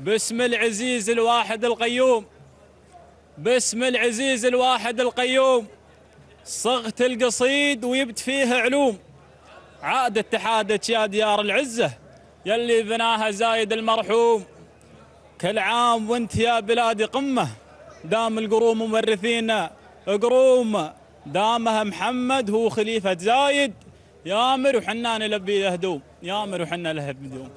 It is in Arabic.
باسم العزيز الواحد القيوم باسم العزيز الواحد القيوم صغت القصيد ويبت فيها علوم عاد اتحادك يا ديار العزة يلي بناها زايد المرحوم كل عام وانت يا بلادي قمة دام القروم مورثينا قروم دامها محمد هو خليفة زايد يامر وحنا نلبي له هدوم يامر وحنا له هدوم